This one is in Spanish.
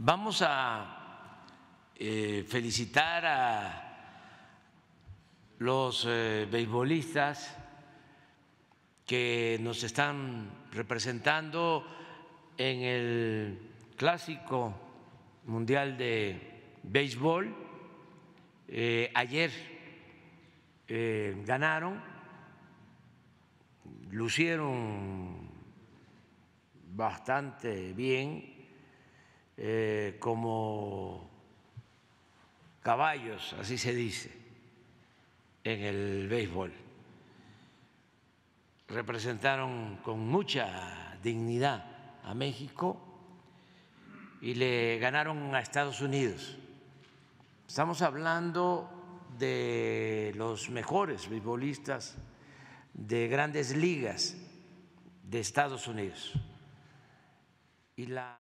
Vamos a eh, felicitar a los eh, beisbolistas que nos están representando en el clásico mundial de béisbol. Eh, ayer ganaron, lucieron bastante bien eh, como caballos, así se dice, en el béisbol. Representaron con mucha dignidad a México y le ganaron a Estados Unidos. Estamos hablando de los mejores beisbolistas de grandes ligas de Estados Unidos. Y la